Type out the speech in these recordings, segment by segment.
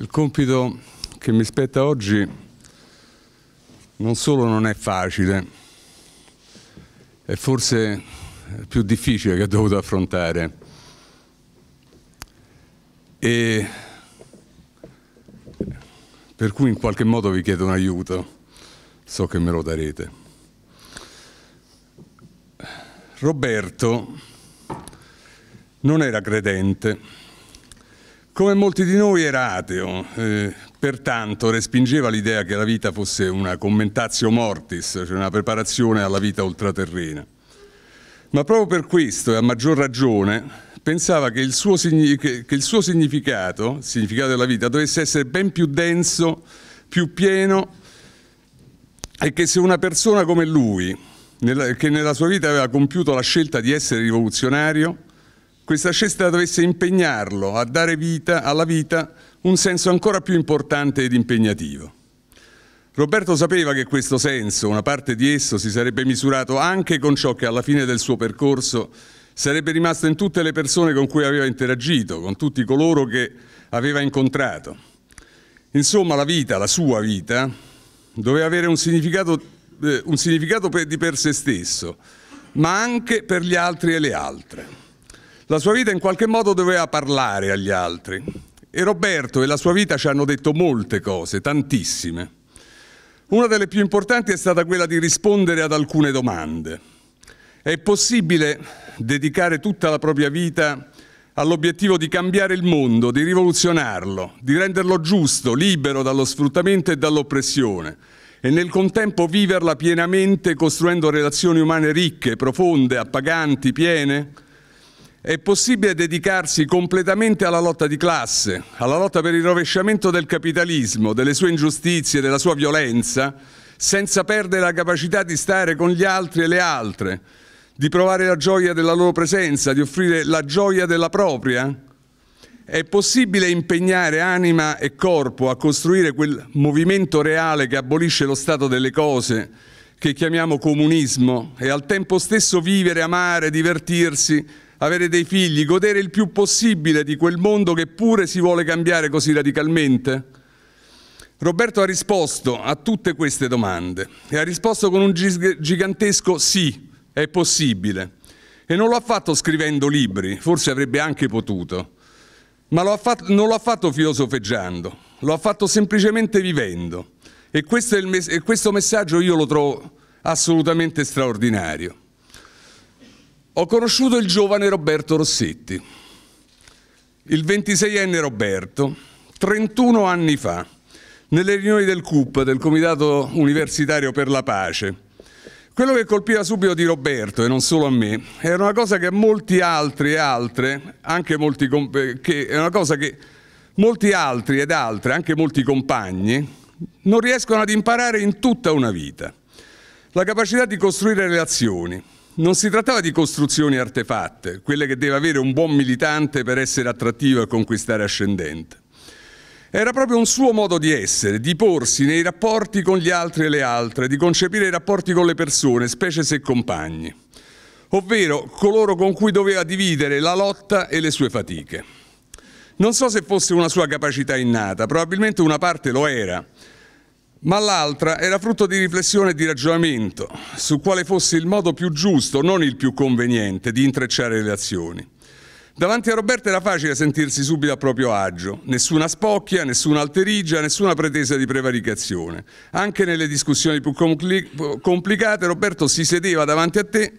Il compito che mi spetta oggi non solo non è facile, è forse il più difficile che ho dovuto affrontare. E per cui in qualche modo vi chiedo un aiuto, so che me lo darete. Roberto non era credente come molti di noi era ateo, eh, pertanto respingeva l'idea che la vita fosse una commentatio mortis, cioè una preparazione alla vita ultraterrena. Ma proprio per questo e a maggior ragione pensava che il suo, che il suo significato, il significato della vita, dovesse essere ben più denso, più pieno e che se una persona come lui, che nella sua vita aveva compiuto la scelta di essere rivoluzionario, questa scelta dovesse impegnarlo a dare vita alla vita un senso ancora più importante ed impegnativo. Roberto sapeva che questo senso, una parte di esso, si sarebbe misurato anche con ciò che alla fine del suo percorso sarebbe rimasto in tutte le persone con cui aveva interagito, con tutti coloro che aveva incontrato. Insomma, la vita, la sua vita, doveva avere un significato, eh, un significato per, di per se stesso, ma anche per gli altri e le altre. La sua vita in qualche modo doveva parlare agli altri e Roberto e la sua vita ci hanno detto molte cose, tantissime. Una delle più importanti è stata quella di rispondere ad alcune domande. È possibile dedicare tutta la propria vita all'obiettivo di cambiare il mondo, di rivoluzionarlo, di renderlo giusto, libero dallo sfruttamento e dall'oppressione e nel contempo viverla pienamente costruendo relazioni umane ricche, profonde, appaganti, piene? È possibile dedicarsi completamente alla lotta di classe, alla lotta per il rovesciamento del capitalismo, delle sue ingiustizie, della sua violenza, senza perdere la capacità di stare con gli altri e le altre, di provare la gioia della loro presenza, di offrire la gioia della propria? È possibile impegnare anima e corpo a costruire quel movimento reale che abolisce lo stato delle cose, che chiamiamo comunismo, e al tempo stesso vivere, amare, divertirsi, avere dei figli, godere il più possibile di quel mondo che pure si vuole cambiare così radicalmente? Roberto ha risposto a tutte queste domande e ha risposto con un gigantesco sì, è possibile. E non lo ha fatto scrivendo libri, forse avrebbe anche potuto, ma lo fatto, non lo ha fatto filosofeggiando, lo ha fatto semplicemente vivendo. E questo, mes e questo messaggio io lo trovo assolutamente straordinario. Ho conosciuto il giovane Roberto Rossetti, il 26enne Roberto, 31 anni fa, nelle riunioni del CUP, del Comitato Universitario per la Pace. Quello che colpiva subito di Roberto, e non solo a me, era una cosa che molti altri e altre, anche molti, eh, che molti altri ed altre, anche molti compagni, non riescono ad imparare in tutta una vita. La capacità di costruire relazioni, non si trattava di costruzioni artefatte, quelle che deve avere un buon militante per essere attrattivo e conquistare ascendente. Era proprio un suo modo di essere, di porsi nei rapporti con gli altri e le altre, di concepire i rapporti con le persone, specie se compagni, ovvero coloro con cui doveva dividere la lotta e le sue fatiche. Non so se fosse una sua capacità innata, probabilmente una parte lo era, ma l'altra era frutto di riflessione e di ragionamento su quale fosse il modo più giusto, non il più conveniente, di intrecciare le azioni. Davanti a Roberto era facile sentirsi subito a proprio agio, nessuna spocchia, nessuna alterigia, nessuna pretesa di prevaricazione. Anche nelle discussioni più complicate Roberto si sedeva davanti a te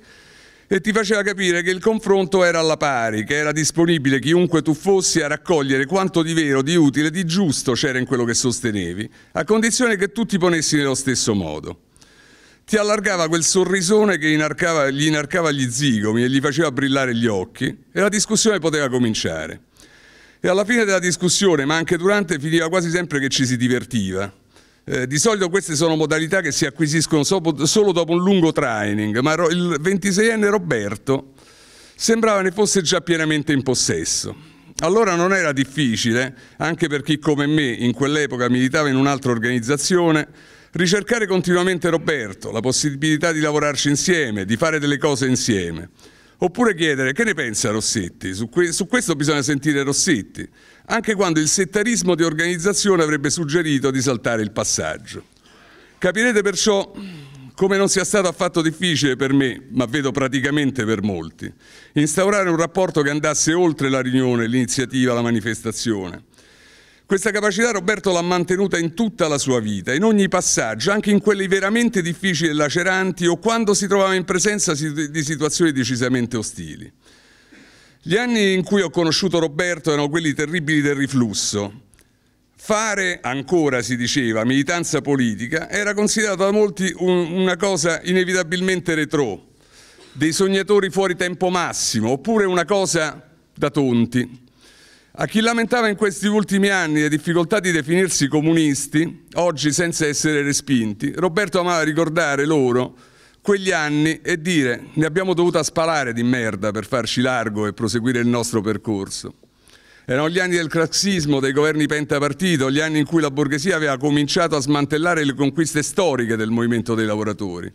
e ti faceva capire che il confronto era alla pari, che era disponibile chiunque tu fossi a raccogliere quanto di vero, di utile, di giusto c'era in quello che sostenevi, a condizione che tu ti ponessi nello stesso modo. Ti allargava quel sorrisone che inarcava, gli inarcava gli zigomi e gli faceva brillare gli occhi e la discussione poteva cominciare. E alla fine della discussione, ma anche durante, finiva quasi sempre che ci si divertiva, eh, di solito queste sono modalità che si acquisiscono solo dopo un lungo training, ma il 26enne Roberto sembrava ne fosse già pienamente in possesso. Allora non era difficile, anche per chi come me in quell'epoca militava in un'altra organizzazione, ricercare continuamente Roberto, la possibilità di lavorarci insieme, di fare delle cose insieme. Oppure chiedere che ne pensa Rossetti? Su, que su, questo bisogna sentire Rossetti, anche quando il settarismo di organizzazione avrebbe suggerito di saltare il passaggio. Capirete perciò come non sia stato affatto difficile per me, ma vedo praticamente per molti, instaurare un rapporto che andasse oltre la riunione, l'iniziativa, la manifestazione. Questa capacità Roberto l'ha mantenuta in tutta la sua vita, in ogni passaggio, anche in quelli veramente difficili e laceranti o quando si trovava in presenza di situazioni decisamente ostili. Gli anni in cui ho conosciuto Roberto erano quelli terribili del riflusso. Fare, ancora si diceva, militanza politica era considerato da molti un, una cosa inevitabilmente retro, dei sognatori fuori tempo massimo, oppure una cosa da tonti. A chi lamentava in questi ultimi anni le difficoltà di definirsi comunisti, oggi senza essere respinti, Roberto amava ricordare loro quegli anni e dire ne abbiamo dovuta spalare di merda per farci largo e proseguire il nostro percorso. Erano gli anni del craxismo, dei governi pentapartito, gli anni in cui la borghesia aveva cominciato a smantellare le conquiste storiche del movimento dei lavoratori.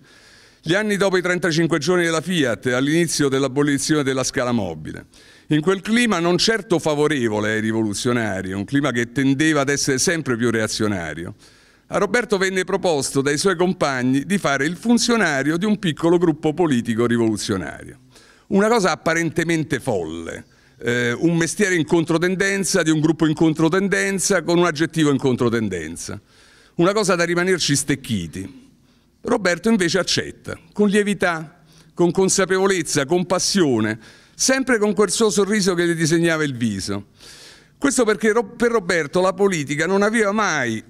Gli anni dopo i 35 giorni della Fiat, e all'inizio dell'abolizione della scala mobile. In quel clima non certo favorevole ai rivoluzionari, un clima che tendeva ad essere sempre più reazionario, a Roberto venne proposto dai suoi compagni di fare il funzionario di un piccolo gruppo politico rivoluzionario. Una cosa apparentemente folle, eh, un mestiere in controtendenza di un gruppo in controtendenza con un aggettivo in controtendenza. Una cosa da rimanerci stecchiti. Roberto invece accetta, con lievità, con consapevolezza, con passione, sempre con quel suo sorriso che gli disegnava il viso. Questo perché per Roberto la politica non aveva mai,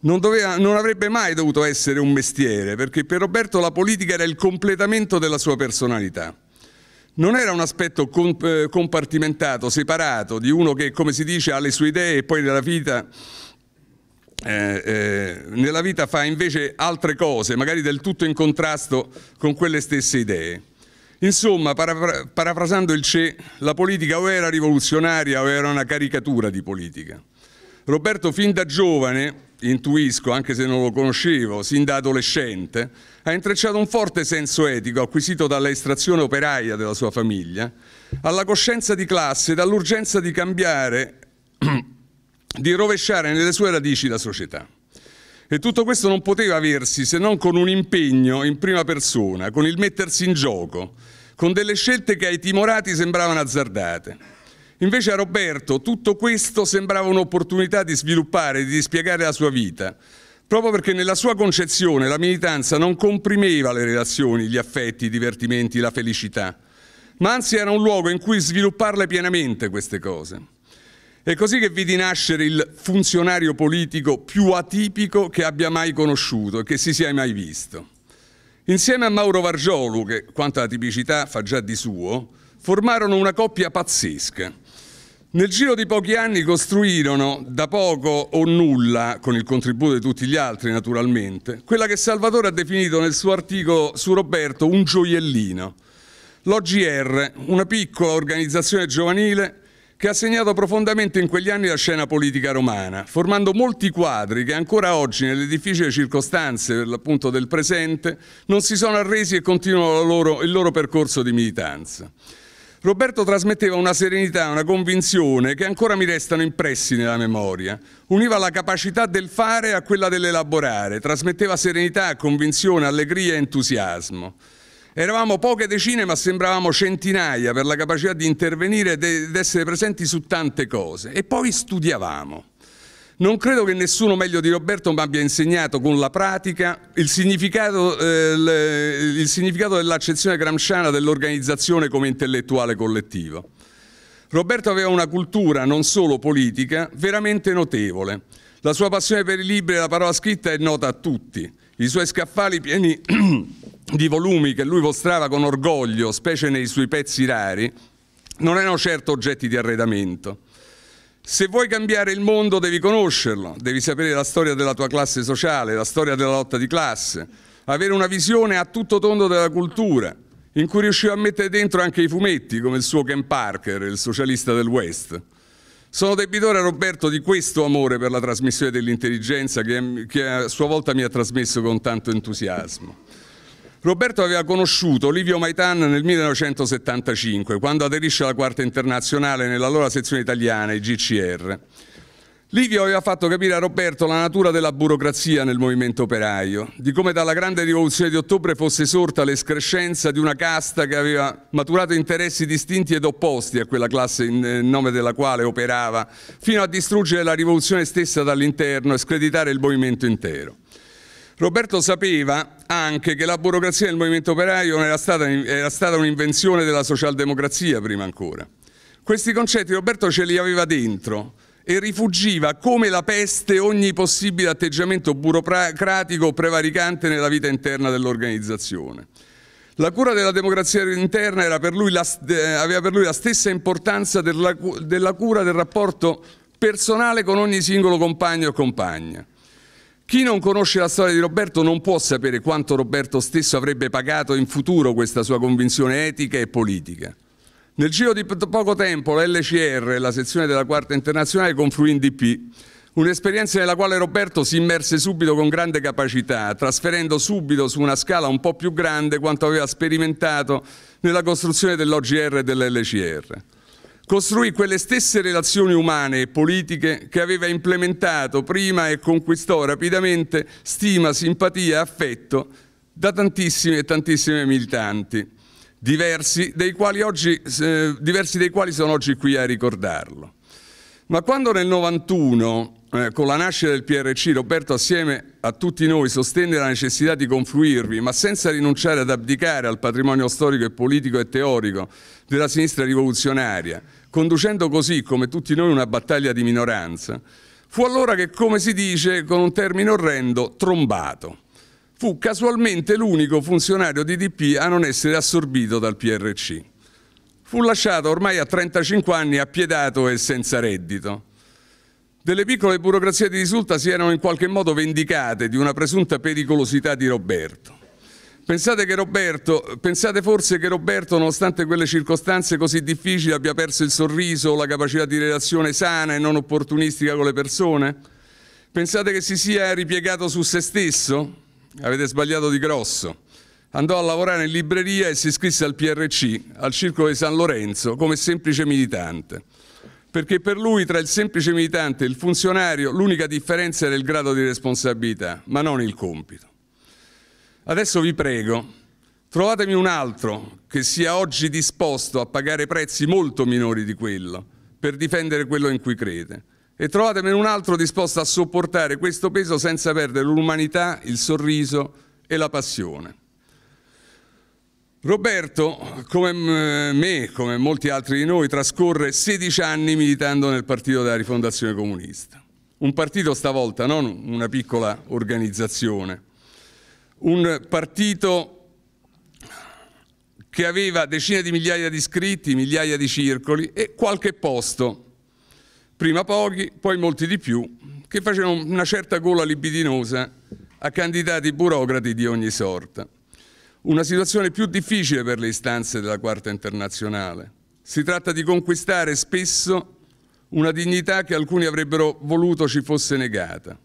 non, doveva, non avrebbe mai dovuto essere un mestiere, perché per Roberto la politica era il completamento della sua personalità. Non era un aspetto eh, compartimentato, separato, di uno che, come si dice, ha le sue idee e poi nella vita eh, eh, nella vita fa invece altre cose, magari del tutto in contrasto con quelle stesse idee. Insomma, para- parafrasando il CE, la politica o era rivoluzionaria o era una caricatura di politica. Roberto fin da giovane, intuisco anche se non lo conoscevo, sin da adolescente, ha intrecciato un forte senso etico acquisito dalla estrazione operaia della sua famiglia, alla coscienza di classe e dall'urgenza di cambiare, di rovesciare nelle sue radici la società. E tutto questo non poteva aversi se non con un impegno in prima persona, con il mettersi in gioco, con delle scelte che ai timorati sembravano azzardate. Invece a Roberto tutto questo sembrava un'opportunità di sviluppare, di dispiegare la sua vita, proprio perché nella sua concezione la militanza non comprimeva le relazioni, gli affetti, i divertimenti, la felicità, ma anzi era un luogo in cui svilupparle pienamente queste cose. È così che vidi nascere il funzionario politico più atipico che abbia mai conosciuto e che si sia mai visto. Insieme a Mauro Vargiolo, che quanto alla tipicità fa già di suo, formarono una coppia pazzesca. Nel giro di pochi anni costruirono, da poco o nulla, con il contributo di tutti gli altri naturalmente, quella che Salvatore ha definito nel suo articolo su Roberto un gioiellino. L'OGR, una piccola organizzazione giovanile che ha segnato profondamente in quegli anni la scena politica romana, formando molti quadri che ancora oggi, nelle difficili circostanze per del presente, non si sono arresi e continuano loro, il loro percorso di militanza. Roberto trasmetteva una serenità, una convinzione che ancora mi restano impressi nella memoria. Univa la capacità del fare a quella dell'elaborare, trasmetteva serenità, convinzione, allegria e entusiasmo. Eravamo poche decine ma sembravamo centinaia per la capacità di intervenire ed essere presenti su tante cose. E poi studiavamo. Non credo che nessuno meglio di Roberto mi abbia insegnato con la pratica il significato, eh, il significato dell'accezione gramsciana dell'organizzazione come intellettuale collettivo. Roberto aveva una cultura, non solo politica, veramente notevole. La sua passione per i libri e la parola scritta è nota a tutti. I suoi scaffali pieni di volumi che lui mostrava con orgoglio, specie nei suoi pezzi rari, non erano certo oggetti di arredamento. Se vuoi cambiare il mondo devi conoscerlo, devi sapere la storia della tua classe sociale, la storia della lotta di classe, avere una visione a tutto tondo della cultura, in cui riusciva a mettere dentro anche i fumetti, come il suo Ken Parker, il socialista del West. Sono debitore a Roberto di questo amore per la trasmissione dell'intelligenza che, a sua volta mi ha trasmesso con tanto entusiasmo. Roberto aveva conosciuto Livio Maitan nel 1975, quando aderisce alla Quarta Internazionale nell'allora sezione italiana, il GCR. Livio aveva fatto capire a Roberto la natura della burocrazia nel movimento operaio, di come dalla grande rivoluzione di ottobre fosse sorta l'escrescenza di una casta che aveva maturato interessi distinti ed opposti a quella classe in eh, nome della quale operava, fino a distruggere la rivoluzione stessa dall'interno e screditare il movimento intero. Roberto sapeva anche che la burocrazia del movimento operaio era stata, era stata un'invenzione della socialdemocrazia prima ancora. Questi concetti Roberto ce li aveva dentro e rifugiva come la peste ogni possibile atteggiamento burocratico prevaricante nella vita interna dell'organizzazione. La cura della democrazia interna per la, aveva per lui la stessa importanza della, della cura del rapporto personale con ogni singolo compagno o compagna. Chi non conosce la storia di Roberto non può sapere quanto Roberto stesso avrebbe pagato in futuro questa sua convinzione etica e politica. Nel giro di poco tempo l'LCR, la sezione della Quarta Internazionale, confluì in DP, un'esperienza nella quale Roberto si immerse subito con grande capacità, trasferendo subito su una scala un po' più grande quanto aveva sperimentato nella costruzione dell'OGR e dell'LCR costruì quelle stesse relazioni umane e politiche che aveva implementato prima e conquistò rapidamente stima, simpatia affetto da tantissimi e tantissimi militanti, diversi dei quali, oggi, eh, diversi dei quali sono oggi qui a ricordarlo. Ma quando nel 91 eh, con la nascita del PRC Roberto assieme a tutti noi sostenne la necessità di confluirvi, ma senza rinunciare ad abdicare al patrimonio storico e politico e teorico della sinistra rivoluzionaria, conducendo così, come tutti noi, una battaglia di minoranza, fu allora che, come si dice con un termine orrendo, trombato. Fu casualmente l'unico funzionario di DP a non essere assorbito dal PRC. Fu lasciato ormai a 35 anni appiedato e senza reddito. Delle piccole burocrazie di risulta si erano in qualche modo vendicate di una presunta pericolosità di Roberto. Pensate che Roberto, pensate forse che Roberto, nonostante quelle circostanze così difficili, abbia perso il sorriso, la capacità di relazione sana e non opportunistica con le persone? Pensate che si sia ripiegato su se stesso? Avete sbagliato di grosso. Andò a lavorare in libreria e si iscrisse al PRC, al Circolo di San Lorenzo, come semplice militante. Perché per lui tra il semplice militante e il funzionario l'unica differenza era il grado di responsabilità, ma non il compito. Adesso vi prego, trovatemi un altro che sia oggi disposto a pagare prezzi molto minori di quello per difendere quello in cui crede. E trovatemi un altro disposto a sopportare questo peso senza perdere l'umanità, il sorriso e la passione. Roberto, come me, come molti altri di noi, trascorre 16 anni militando nel partito della Rifondazione Comunista. Un partito stavolta, non una piccola organizzazione, un partito che aveva decine di migliaia di iscritti, migliaia di circoli e qualche posto, prima pochi, poi molti di più, che facevano una certa gola libidinosa a candidati burocrati di ogni sorta. Una situazione più difficile per le istanze della Quarta Internazionale. Si tratta di conquistare spesso una dignità che alcuni avrebbero voluto ci fosse negata.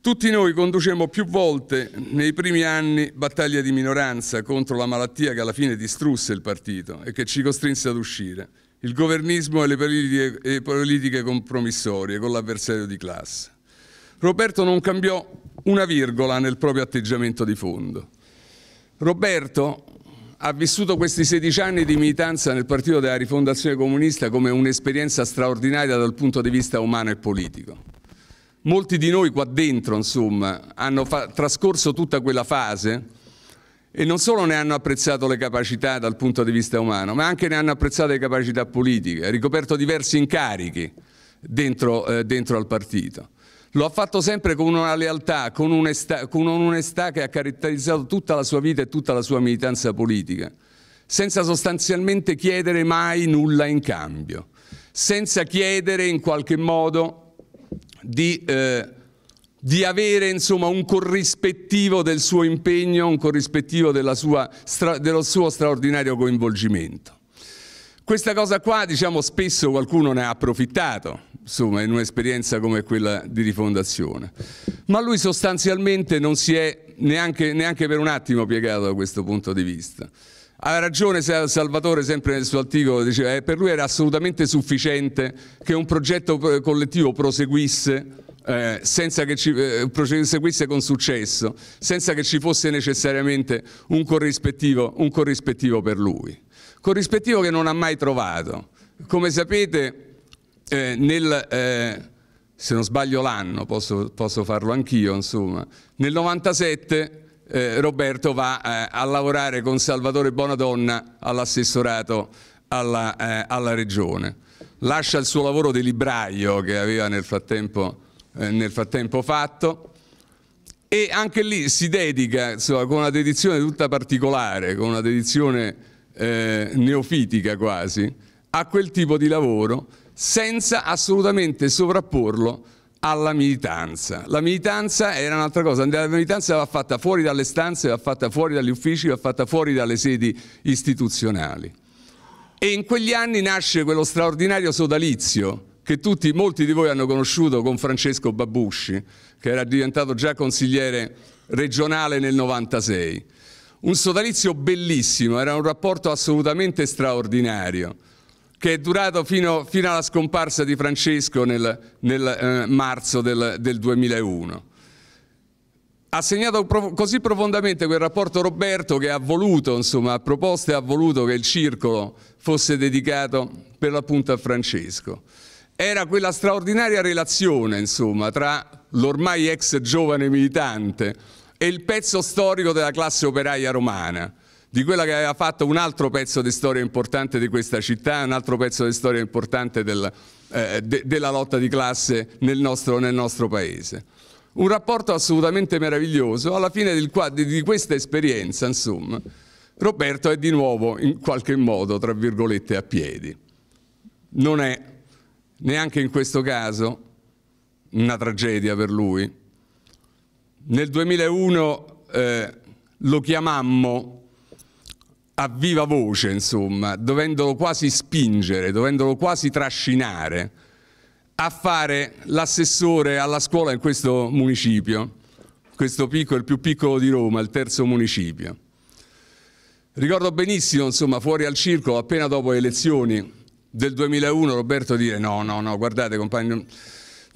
Tutti noi conducemmo più volte nei primi anni battaglie di minoranza contro la malattia che alla fine distrusse il partito e che ci costrinse ad uscire, il governismo e le politiche, e politiche compromissorie con l'avversario di classe. Roberto non cambiò una virgola nel proprio atteggiamento di fondo. Roberto ha vissuto questi 16 anni di militanza nel partito della rifondazione comunista come un'esperienza straordinaria dal punto di vista umano e politico molti di noi qua dentro, insomma, hanno trascorso tutta quella fase e non solo ne hanno apprezzato le capacità dal punto di vista umano, ma anche ne hanno apprezzato le capacità politiche, ha ricoperto diversi incarichi dentro, eh, dentro al partito. Lo ha fatto sempre con una lealtà, con un'onestà un che ha caratterizzato tutta la sua vita e tutta la sua militanza politica, senza sostanzialmente chiedere mai nulla in cambio, senza chiedere in qualche modo di, eh, di avere insomma, un corrispettivo del suo impegno, un corrispettivo sua, stra, dello suo straordinario coinvolgimento. Questa cosa qua, diciamo, spesso qualcuno ne ha approfittato, insomma, in un'esperienza come quella di rifondazione. Ma lui sostanzialmente non si è neanche, neanche per un attimo piegato da questo punto di vista. Ha ragione Salvatore sempre nel suo articolo, diceva che eh, per lui era assolutamente sufficiente che un progetto eh, collettivo proseguisse eh, senza che ci eh, proseguisse con successo, senza che ci fosse necessariamente un corrispettivo, un corrispettivo, per lui. Corrispettivo che non ha mai trovato. Come sapete, eh, nel, eh, se non sbaglio l'anno, posso, posso farlo anch'io, insomma, nel 97 eh, Roberto va eh, a lavorare con Salvatore Bonadonna all'assessorato alla, eh, alla, regione. Lascia il suo lavoro di libraio che aveva nel frattempo, eh, nel frattempo fatto e anche lì si dedica insomma, con una dedizione tutta particolare, con una dedizione eh, neofitica quasi, a quel tipo di lavoro senza assolutamente sovrapporlo alla militanza. La militanza era un'altra cosa, la militanza va fatta fuori dalle stanze, va fatta fuori dagli uffici, va fatta fuori dalle sedi istituzionali. E in quegli anni nasce quello straordinario sodalizio che tutti, molti di voi hanno conosciuto con Francesco Babusci, che era diventato già consigliere regionale nel 1996. Un sodalizio bellissimo, era un rapporto assolutamente straordinario che è durato fino, fino alla scomparsa di Francesco nel, nel eh, marzo del, del 2001 ha segnato così profondamente quel rapporto Roberto che ha voluto, insomma, ha proposto e ha voluto che il circolo fosse dedicato per l'appunto a Francesco. Era quella straordinaria relazione, insomma, tra l'ormai ex giovane militante e il pezzo storico della classe operaia romana di quella che aveva fatto un altro pezzo di storia importante di questa città, un altro pezzo di storia importante del, eh, de, della lotta di classe nel nostro, nel nostro, paese. Un rapporto assolutamente meraviglioso, alla fine del, di, di questa esperienza, insomma, Roberto è di nuovo in qualche modo, tra virgolette, a piedi. Non è neanche in questo caso una tragedia per lui. Nel 2001 eh, lo chiamammo a viva voce, insomma, dovendolo quasi spingere, dovendolo quasi trascinare a fare l'assessore alla scuola in questo municipio, questo piccolo, il più piccolo di Roma, il terzo municipio. Ricordo benissimo, insomma, fuori al circolo, appena dopo le elezioni del 2001, Roberto dire no, no, no, guardate compagni,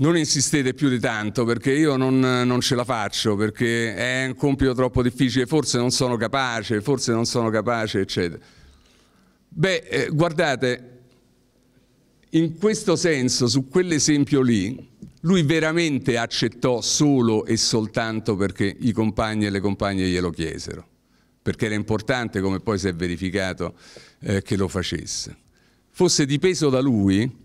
non insistete più di tanto perché io non, non, ce la faccio, perché è un compito troppo difficile, forse non sono capace, forse non sono capace, eccetera. Beh, eh, guardate, in questo senso, su quell'esempio lì, lui veramente accettò solo e soltanto perché i compagni e le compagne glielo chiesero, perché era importante, come poi si è verificato, eh, che lo facesse. Fosse dipeso da lui,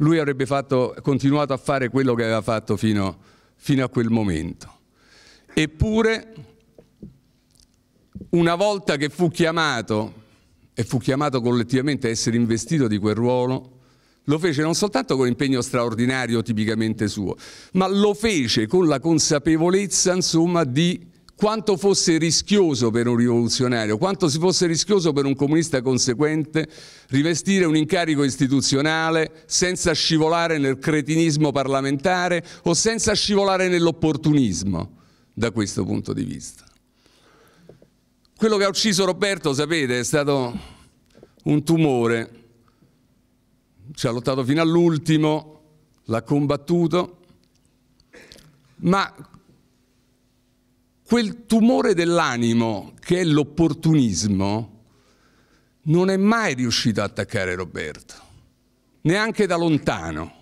lui avrebbe fatto, continuato a fare quello che aveva fatto fino, fino a quel momento. Eppure, una volta che fu chiamato, e fu chiamato collettivamente a essere investito di quel ruolo, lo fece non soltanto con impegno straordinario tipicamente suo, ma lo fece con la consapevolezza, insomma, di quanto fosse rischioso per un rivoluzionario, quanto si fosse rischioso per un comunista conseguente rivestire un incarico istituzionale senza scivolare nel cretinismo parlamentare o senza scivolare nell'opportunismo da questo punto di vista. Quello che ha ucciso Roberto, sapete, è stato un tumore. Ci ha lottato fino all'ultimo, l'ha combattuto, ma quel tumore dell'animo che è l'opportunismo non è mai riuscito a attaccare Roberto, neanche da lontano.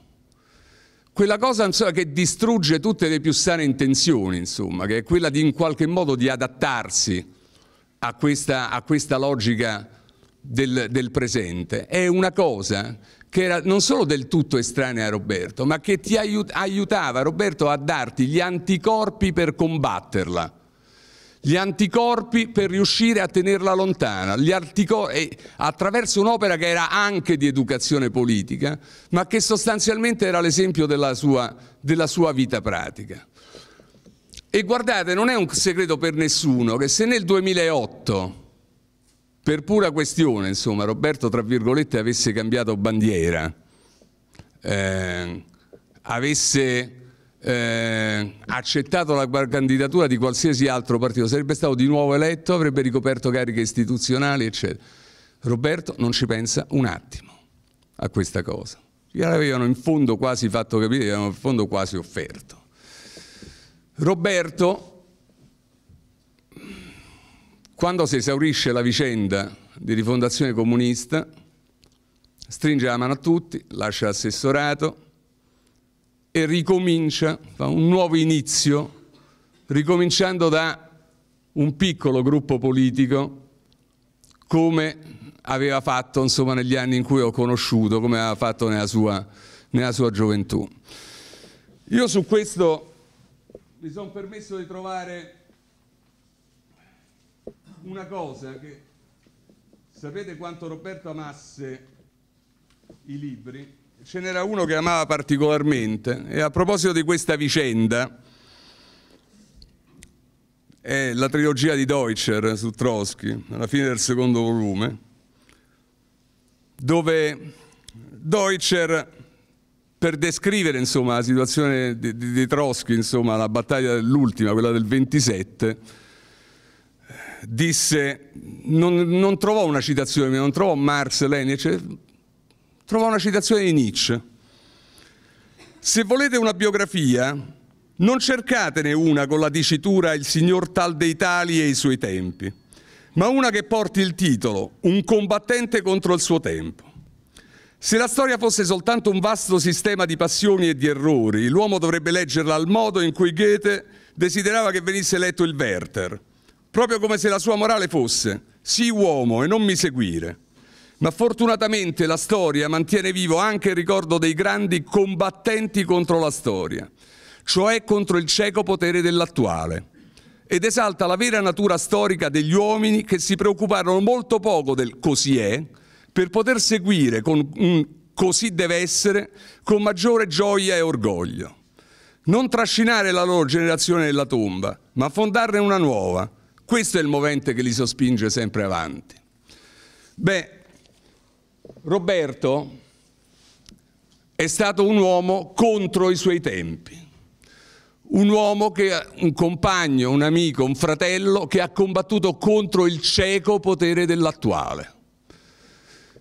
Quella cosa insomma, che distrugge tutte le più sane intenzioni, insomma, che è quella di in qualche modo di adattarsi a questa, a questa logica del, del presente, è una cosa che era non solo del tutto estranea a Roberto, ma che ti aiutava Roberto a darti gli anticorpi per combatterla gli anticorpi per riuscire a tenerla lontana, attraverso un'opera che era anche di educazione politica, ma che sostanzialmente era l'esempio della, della sua, vita pratica. E guardate, non è un segreto per nessuno che se nel 2008, per pura questione, insomma, Roberto, tra virgolette, avesse cambiato bandiera, eh, avesse eh, accettato la candidatura di qualsiasi altro partito, sarebbe stato di nuovo eletto, avrebbe ricoperto cariche istituzionali, eccetera. Roberto non ci pensa un attimo a questa cosa. Gliel'avevano in fondo quasi fatto capire, gliel'avevano in fondo quasi offerto. Roberto, quando si esaurisce la vicenda di rifondazione comunista, stringe la mano a tutti, lascia l'assessorato, e ricomincia, fa un nuovo inizio, ricominciando da un piccolo gruppo politico come aveva fatto insomma, negli anni in cui ho conosciuto, come aveva fatto nella sua, nella sua gioventù. Io su questo mi sono permesso di trovare una cosa che sapete quanto Roberto amasse i libri ce n'era uno che amava particolarmente e a proposito di questa vicenda è la trilogia di Deutscher su Trotsky, alla fine del secondo volume, dove Deutscher per descrivere insomma, la situazione di, di, di Trotsky, insomma, la battaglia dell'ultima, quella del 27, disse, non, non, trovò una citazione, non trovò Marx, Lenin, eccetera, trova una citazione di Nietzsche. Se volete una biografia, non cercatene una con la dicitura il signor tal dei tali e i suoi tempi, ma una che porti il titolo Un combattente contro il suo tempo. Se la storia fosse soltanto un vasto sistema di passioni e di errori, l'uomo dovrebbe leggerla al modo in cui Goethe desiderava che venisse letto il Werther, proprio come se la sua morale fosse sii uomo e non mi seguire. Ma fortunatamente la storia mantiene vivo anche il ricordo dei grandi combattenti contro la storia, cioè contro il cieco potere dell'attuale, ed esalta la vera natura storica degli uomini che si preoccuparono molto poco del così è, per poter seguire con un così deve essere con maggiore gioia e orgoglio. Non trascinare la loro generazione nella tomba, ma fondarne una nuova. Questo è il movente che li sospinge sempre avanti. Beh, Roberto è stato un uomo contro i suoi tempi, un uomo che un compagno, un amico, un fratello che ha combattuto contro il cieco potere dell'attuale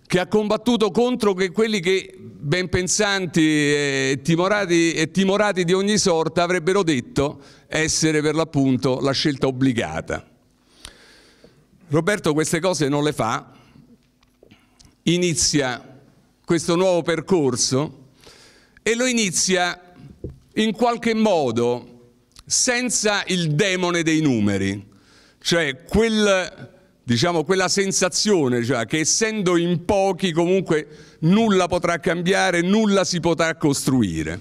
che ha combattuto contro che quelli che ben pensanti e timorati, e timorati, di ogni sorta avrebbero detto essere per l'appunto la scelta obbligata. Roberto queste cose non le fa inizia questo nuovo percorso e lo inizia in qualche modo senza il demone dei numeri, cioè quel, diciamo, quella sensazione cioè, che essendo in pochi comunque nulla potrà cambiare, nulla si potrà costruire.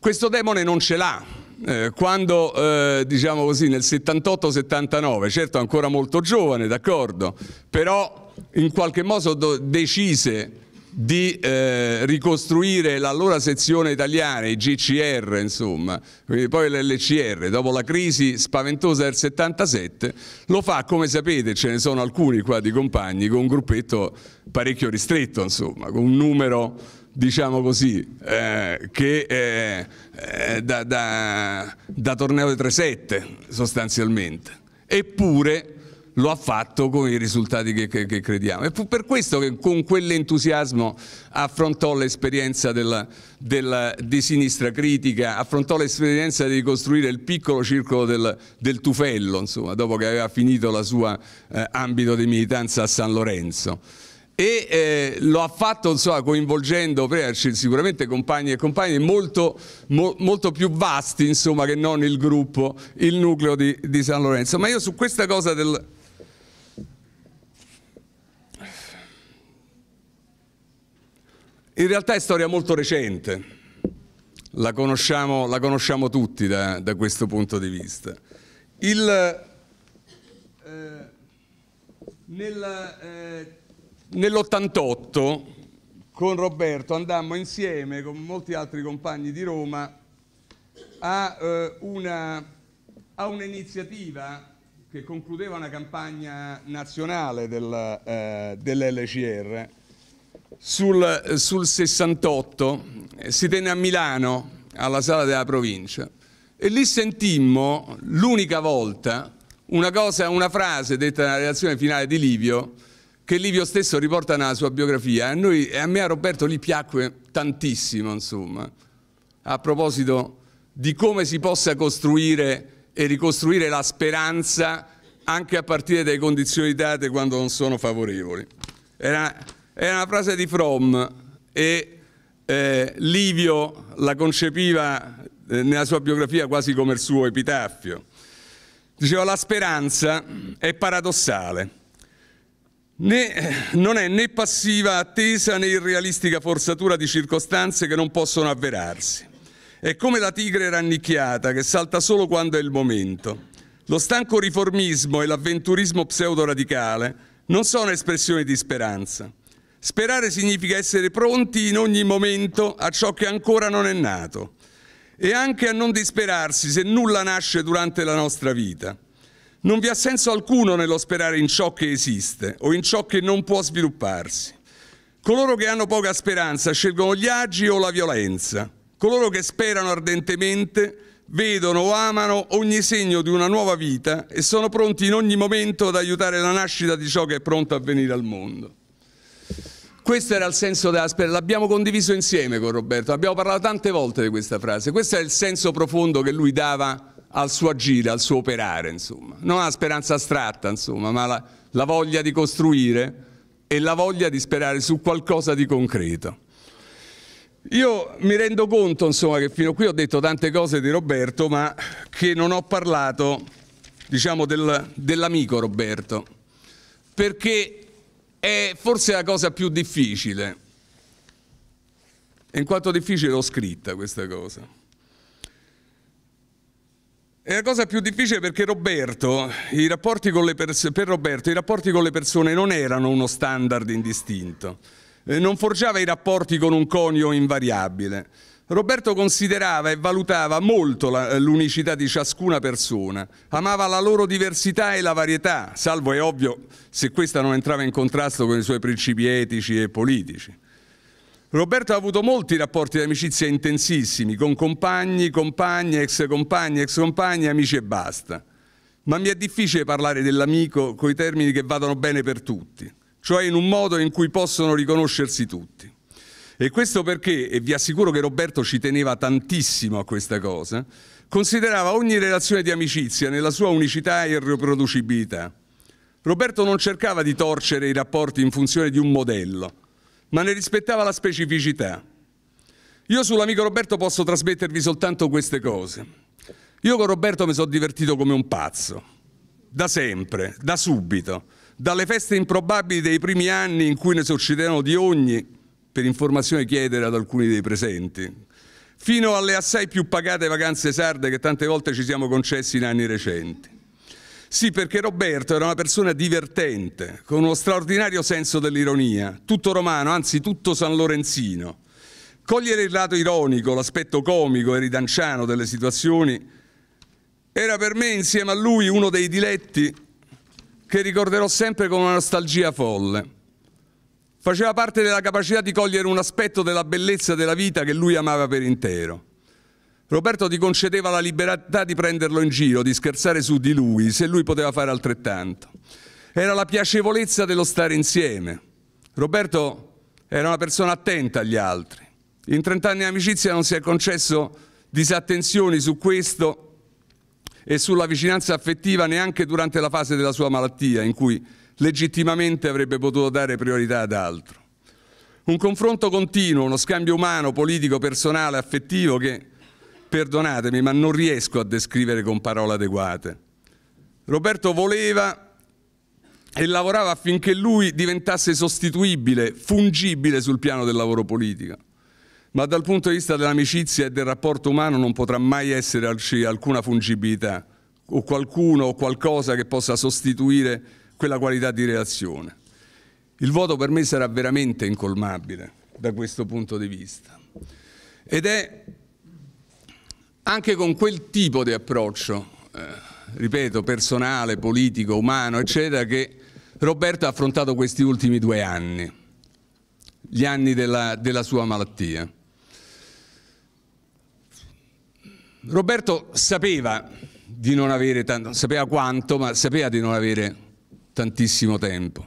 Questo demone non ce l'ha, eh, quando, eh, diciamo così, nel 78-79, certo ancora molto giovane, d'accordo, però in qualche modo decise di eh, ricostruire l'allora sezione italiana, i GCR insomma, quindi poi l'LCR, dopo la crisi spaventosa del 77, lo fa come sapete, ce ne sono alcuni qua di compagni, con un gruppetto parecchio ristretto insomma, con un numero diciamo così, eh, che eh, eh da, da, da torneo di 3-7 sostanzialmente. Eppure lo ha fatto con i risultati che, che, che crediamo. E fu per questo che con quell'entusiasmo affrontò l'esperienza della, della, di sinistra critica, affrontò l'esperienza di costruire il piccolo circolo del, del Tufello, insomma, dopo che aveva finito la sua eh, ambito di militanza a San Lorenzo e eh, lo ha fatto so, coinvolgendo sicuramente compagni e compagni molto, mo, molto più vasti insomma, che non il gruppo, il nucleo di, di San Lorenzo. Ma io su questa cosa del, In realtà è storia molto recente, la conosciamo, la conosciamo tutti da, da, questo punto di vista. Il, eh, nel, eh, nell'88 con Roberto andammo insieme con molti altri compagni di Roma a, eh, una, a un'iniziativa che concludeva una campagna nazionale del, eh, dell'LCR sul, sul 68, eh, si tenne a Milano, alla sala della provincia, e lì sentimmo l'unica volta una, cosa, una frase detta nella relazione finale di Livio, che Livio stesso riporta nella sua biografia. A, noi, a me a Roberto lì piacque tantissimo, insomma, a proposito di come si possa costruire e ricostruire la speranza anche a partire dalle condizioni date quando non sono favorevoli. Era è una frase di Fromm e eh, Livio la concepiva eh, nella sua biografia quasi come il suo epitaffio. Diceva la speranza è paradossale, né, non è né passiva attesa né irrealistica forzatura di circostanze che non possono avverarsi. È come la tigre rannicchiata che salta solo quando è il momento. Lo stanco riformismo e l'avventurismo pseudo-radicale non sono espressioni di speranza, Sperare significa essere pronti in ogni momento a ciò che ancora non è nato e anche a non disperarsi se nulla nasce durante la nostra vita. Non vi ha senso alcuno nello sperare in ciò che esiste o in ciò che non può svilupparsi. Coloro che hanno poca speranza scelgono gli agi o la violenza. Coloro che sperano ardentemente vedono o amano ogni segno di una nuova vita e sono pronti in ogni momento ad aiutare la nascita di ciò che è pronto a venire al mondo. Questo era il senso della speranza, l'abbiamo condiviso insieme con Roberto, abbiamo parlato tante volte di questa frase, questo è il senso profondo che lui dava al suo agire, al suo operare, insomma. Non la speranza astratta, insomma, ma la, la voglia di costruire e la voglia di sperare su qualcosa di concreto. Io mi rendo conto, insomma, che fino a qui ho detto tante cose di Roberto, ma che non ho parlato, diciamo, del, dell'amico Roberto, perché è forse la cosa più difficile. E in quanto difficile l'ho scritta questa cosa. È la cosa più difficile perché Roberto, pers- per Roberto i rapporti con le persone non erano uno standard indistinto, eh, non forgiava i rapporti con un conio invariabile Roberto considerava e valutava molto la, eh, l'unicità di ciascuna persona, amava la loro diversità e la varietà, salvo è ovvio se questa non entrava in contrasto con i suoi principi etici e politici. Roberto ha avuto molti rapporti di amicizia intensissimi, con compagni, compagni, ex compagni, ex compagni, amici e basta. Ma mi è difficile parlare dell'amico coi termini che vadano bene per tutti, cioè in un modo in cui possono riconoscersi tutti. E questo perché, e vi assicuro che Roberto ci teneva tantissimo a questa cosa, considerava ogni relazione di amicizia nella sua unicità e irreproducibilità. Roberto non cercava di torcere i rapporti in funzione di un modello, ma ne rispettava la specificità. Io sull'amico Roberto posso trasmettervi soltanto queste cose. Io con Roberto mi sono divertito come un pazzo, da sempre, da subito, dalle feste improbabili dei primi anni in cui ne succedevano di ogni per informazione chiedere ad alcuni dei presenti, fino alle assai più pagate vacanze sarde che tante volte ci siamo concessi in anni recenti. Sì, perché Roberto era una persona divertente, con uno straordinario senso dell'ironia, tutto romano, anzi tutto sanlorenzino. Cogliere il lato ironico, l'aspetto comico e ridanciano delle situazioni era per me, insieme a lui, uno dei diletti che ricorderò sempre con una nostalgia folle. Faceva parte della capacità di cogliere un aspetto della bellezza della vita che lui amava per intero. Roberto ti concedeva la libertà di prenderlo in giro, di scherzare su di lui, se lui poteva fare altrettanto. Era la piacevolezza dello stare insieme. Roberto era una persona attenta agli altri. In 30 anni di amicizia non si è concesso disattenzioni su questo e sulla vicinanza affettiva neanche durante la fase della sua malattia, in cui legittimamente avrebbe potuto dare priorità ad altro. Un confronto continuo, uno scambio umano, politico, personale, affettivo che, perdonatemi, ma non riesco a descrivere con parole adeguate. Roberto voleva e lavorava affinché lui diventasse sostituibile, fungibile sul piano del lavoro politico. Ma dal punto di vista dell'amicizia e del rapporto umano non potrà mai esserci alcuna fungibilità o qualcuno o qualcosa che possa sostituire quella qualità di relazione. Il voto per me sarà veramente incolmabile da questo punto di vista. Ed è anche con quel tipo di approccio, eh, ripeto, personale, politico, umano, eccetera, che Roberto ha affrontato questi ultimi due anni, gli anni della, della sua malattia. Roberto sapeva di non avere tanto, sapeva quanto, ma sapeva di non avere tantissimo tempo.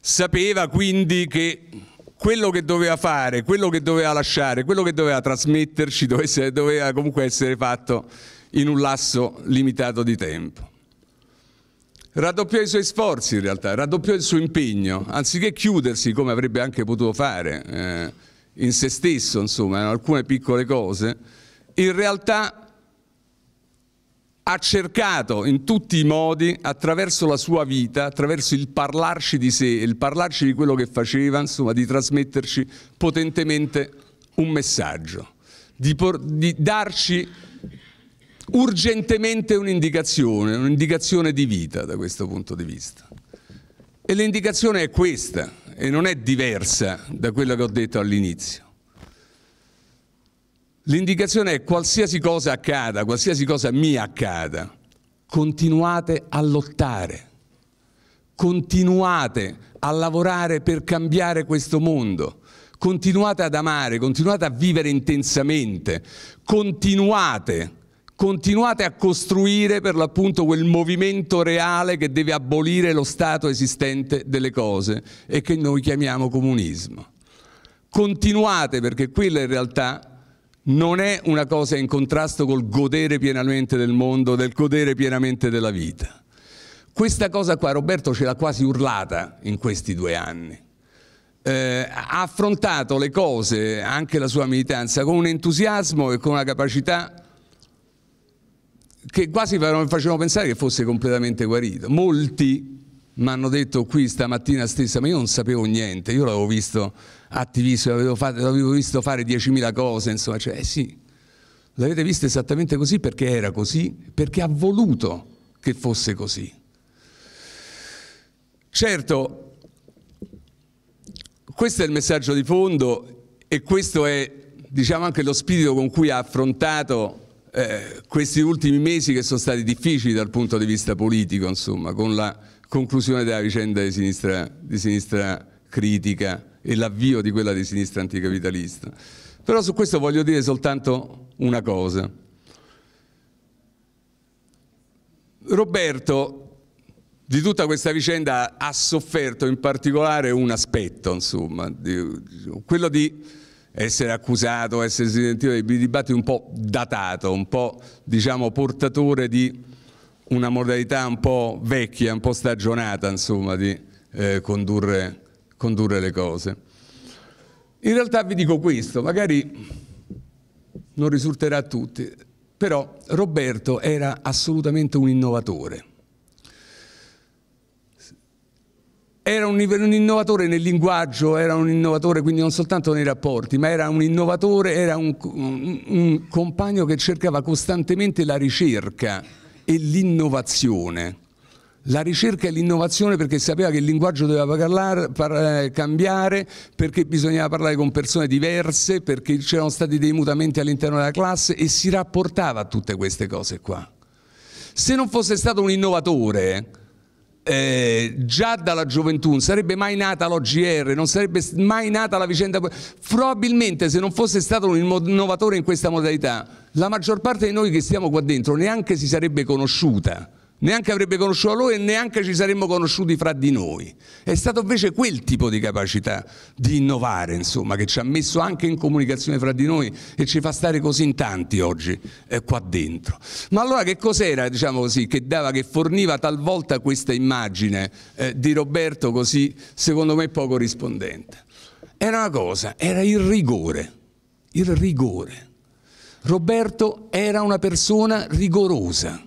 Sapeva quindi che quello che doveva fare, quello che doveva lasciare, quello che doveva trasmetterci dovesse, doveva comunque essere fatto in un lasso limitato di tempo. Raddoppiò i suoi sforzi in realtà, raddoppiò il suo impegno, anziché chiudersi come avrebbe anche potuto fare eh, in se stesso, insomma, in alcune piccole cose, in realtà ha cercato in tutti i modi, attraverso la sua vita, attraverso il parlarci di sé, il parlarci di quello che faceva, insomma, di trasmetterci potentemente un messaggio, di, di darci urgentemente un'indicazione, un'indicazione di vita da questo punto di vista. E l'indicazione è questa, e non è diversa da quella che ho detto all'inizio. L'indicazione è qualsiasi cosa accada, qualsiasi cosa mi accada, continuate a lottare, continuate a lavorare per cambiare questo mondo, continuate ad amare, continuate a vivere intensamente, continuate, continuate a costruire per l'appunto quel movimento reale che deve abolire lo stato esistente delle cose e che noi chiamiamo comunismo. Continuate perché quella in realtà è non è una cosa in contrasto col godere pienamente del mondo, del godere pienamente della vita. Questa cosa qua Roberto ce l'ha quasi urlata in questi due anni. Eh, ha affrontato le cose, anche la sua militanza, con un entusiasmo e con una capacità che quasi facevano pensare che fosse completamente guarito. Molti mi hanno detto qui stamattina stessa, ma io non sapevo niente, io l'avevo visto attivista, l'avevo, fatto, l'avevo visto fare 10.000 cose, insomma, cioè eh sì, l'avete visto esattamente così perché era così, perché ha voluto che fosse così. Certo, questo è il messaggio di fondo e questo è diciamo, anche lo spirito con cui ha affrontato eh, questi ultimi mesi che sono stati difficili dal punto di vista politico, insomma, con la conclusione della vicenda di sinistra, di sinistra critica e l'avvio di quella di sinistra anticapitalista. Però su questo voglio dire soltanto una cosa. Roberto di tutta questa vicenda ha sofferto in particolare un aspetto, insomma, di, quello di essere accusato, essere sentito di dibattiti un po' datato, un po' diciamo portatore di una modalità un po' vecchia, un po' stagionata insomma, di eh, condurre, condurre le cose. In realtà vi dico questo, magari non risulterà a tutti, però Roberto era assolutamente un innovatore. Era un, un innovatore nel linguaggio, era un innovatore quindi non soltanto nei rapporti, ma era un innovatore, era un, un, un compagno che cercava costantemente la ricerca e l'innovazione. La ricerca e l'innovazione perché sapeva che il linguaggio doveva parlare, par eh, cambiare, perché bisognava parlare con persone diverse, perché c'erano stati dei mutamenti all'interno della classe e si rapportava a tutte queste cose qua. Se non fosse stato un innovatore, eh, già dalla gioventù, non sarebbe mai nata l'OGR, non sarebbe mai nata la vicenda. Probabilmente se non fosse stato un innovatore in questa modalità, la maggior parte di noi che stiamo qua dentro neanche si sarebbe conosciuta neanche avrebbe conosciuto loro e neanche ci saremmo conosciuti fra di noi. È stato invece quel tipo di capacità di innovare, insomma, che ci ha messo anche in comunicazione fra di noi e ci fa stare così in tanti oggi eh, qua dentro. Ma allora che cos'era, diciamo così, che dava, che forniva talvolta questa immagine eh, di Roberto così, secondo me, poco rispondente? Era una cosa, era il rigore, il rigore. Roberto era una persona rigorosa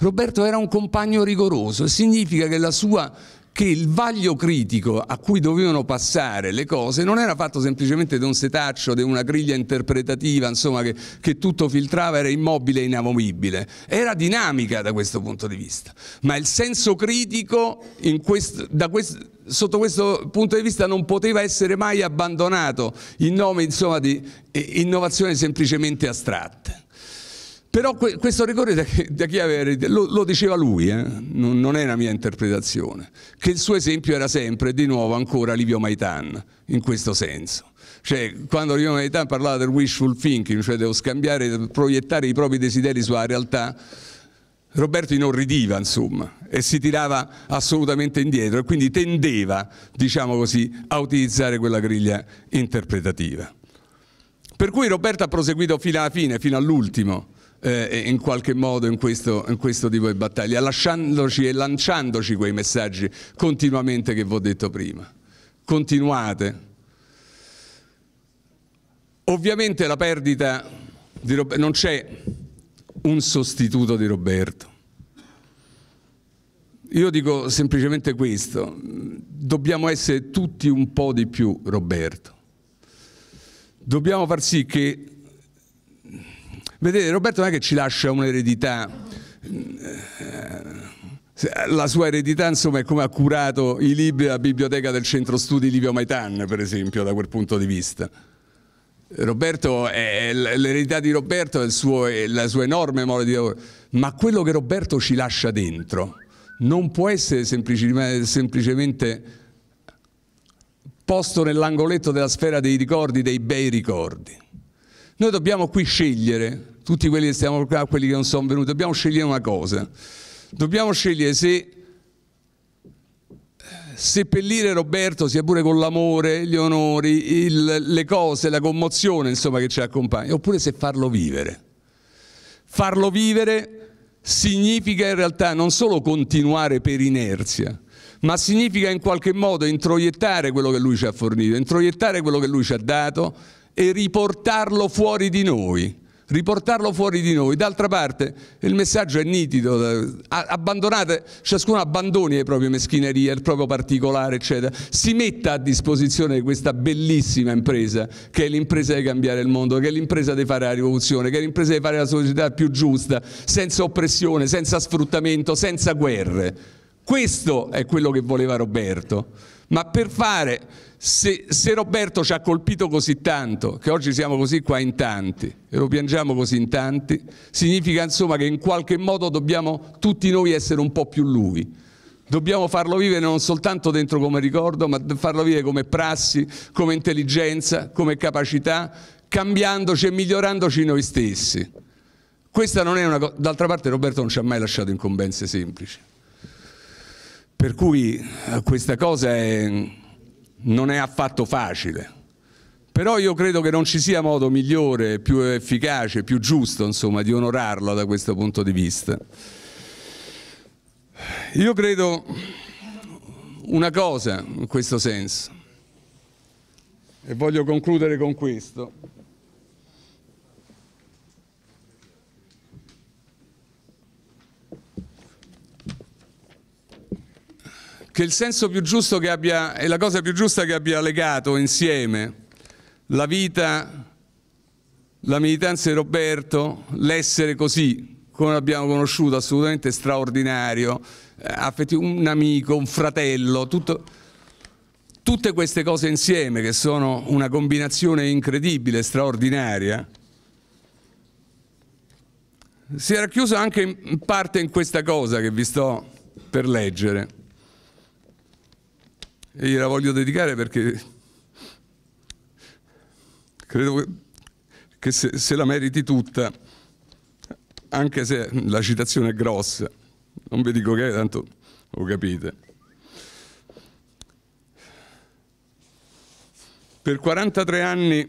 Roberto era un compagno rigoroso, significa che la sua che il vaglio critico a cui dovevano passare le cose non era fatto semplicemente da un setaccio, da una griglia interpretativa, insomma, che, che, tutto filtrava, era immobile e inamovibile, era dinamica da questo punto di vista. Ma il senso critico questo, questo, sotto questo punto di vista non poteva essere mai abbandonato in nome insomma, di eh, innovazioni semplicemente astratte. Però que questo rigore da, chi, da chi aveva, lo, lo, diceva lui, eh? non, non, è la mia interpretazione, che il suo esempio era sempre, di nuovo ancora, Livio Maitan, in questo senso. Cioè, quando Livio Maitan parlava del wishful thinking, cioè devo scambiare, proiettare i propri desideri sulla realtà, Roberto inorridiva, insomma, e si tirava assolutamente indietro e quindi tendeva, diciamo così, a utilizzare quella griglia interpretativa. Per cui Roberto ha proseguito fino alla fine, fino all'ultimo, eh, in qualche modo in questo, in questo tipo di battaglia, lasciandoci e lanciandoci quei messaggi continuamente che vi ho detto prima. Continuate. Ovviamente la perdita di Roberto, non c'è un sostituto di Roberto. Io dico semplicemente questo, dobbiamo essere tutti un po' di più Roberto. Dobbiamo far sì che Vedete, Roberto non è che ci lascia un'eredità. La sua eredità, insomma, è come ha curato i libri della biblioteca del centro studi Livio Maitan, per esempio, da quel punto di vista. Roberto l'eredità di Roberto è, suo, è la sua enorme mole di lavoro, ma quello che Roberto ci lascia dentro non può essere semplicemente, semplicemente posto nell'angoletto della sfera dei ricordi, dei bei ricordi. Noi dobbiamo qui scegliere tutti quelli che stiamo qua, quelli che non sono venuti, dobbiamo scegliere una cosa. Dobbiamo scegliere se seppellire Roberto sia pure con l'amore, gli onori, il, le cose, la commozione insomma, che ci accompagna, oppure se farlo vivere. Farlo vivere significa in realtà non solo continuare per inerzia, ma significa in qualche modo introiettare quello che lui ci ha fornito, introiettare quello che lui ci ha dato e riportarlo fuori di noi riportarlo fuori di noi. D'altra parte il messaggio è nitido, eh, abbandonate, ciascuno abbandoni le proprie meschinerie, il proprio particolare, eccetera, si metta a disposizione di questa bellissima impresa che è l'impresa di cambiare il mondo, che è l'impresa di fare la rivoluzione, che è l'impresa di fare la società più giusta, senza oppressione, senza sfruttamento, senza guerre. Questo è quello che voleva Roberto ma per fare, se, se Roberto ci ha colpito così tanto, che oggi siamo così qua in tanti e lo piangiamo così in tanti, significa insomma che in qualche modo dobbiamo tutti noi essere un po' più lui dobbiamo farlo vivere non soltanto dentro come ricordo, ma farlo vivere come prassi, come intelligenza, come capacità, cambiandoci e migliorandoci noi stessi. Questa non è una cosa. D'altra parte Roberto non ci ha mai lasciato incombenze semplici. Per cui eh, questa cosa è, non è affatto facile. Però io credo che non ci sia modo migliore, più efficace, più giusto, insomma, di onorarla da questo punto di vista. Io credo una cosa in questo senso, e voglio concludere con questo. che il senso più giusto che abbia, e la cosa più giusta che abbia legato insieme la vita, la militanza di Roberto, l'essere così, come l'abbiamo conosciuto, assolutamente straordinario, eh, un amico, un fratello, tutto, tutte queste cose insieme che sono una combinazione incredibile, straordinaria, si era chiuso anche in parte in questa cosa che vi sto per leggere e gliela voglio dedicare perché credo che se, se la meriti tutta, anche se la citazione è grossa, non vi dico che è, tanto lo capite. Per 43 anni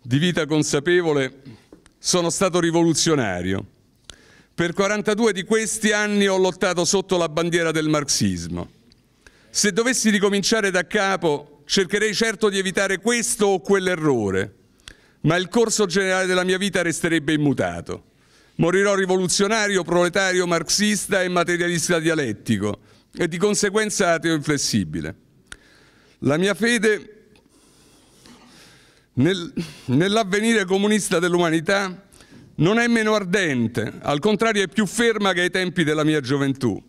di vita consapevole sono stato rivoluzionario. Per 42 di questi anni ho lottato sotto la bandiera del marxismo. Se dovessi ricominciare da capo, cercherei certo di evitare questo o quell'errore, ma il corso generale della mia vita resterebbe immutato. Morirò rivoluzionario, proletario, marxista e materialista dialettico e di conseguenza ateo inflessibile. La mia fede nel, nell'avvenire comunista dell'umanità non è meno ardente, al contrario è più ferma che ai tempi della mia gioventù.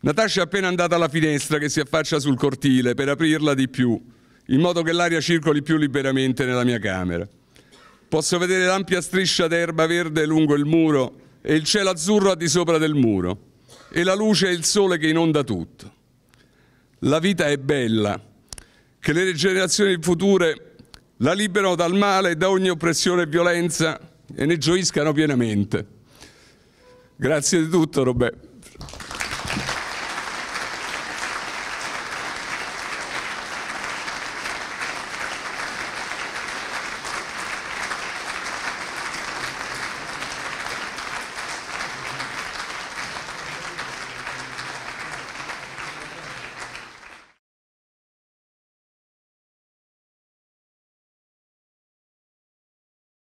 Natascia è appena andata alla finestra che si affaccia sul cortile per aprirla di più, in modo che l'aria circoli più liberamente nella mia camera. Posso vedere l'ampia striscia d'erba verde lungo il muro e il cielo azzurro a di sopra del muro e la luce e il sole che inonda tutto. La vita è bella, che le generazioni future la liberano dal male e da ogni oppressione e violenza e ne gioiscano pienamente. Grazie di tutto, Roberto.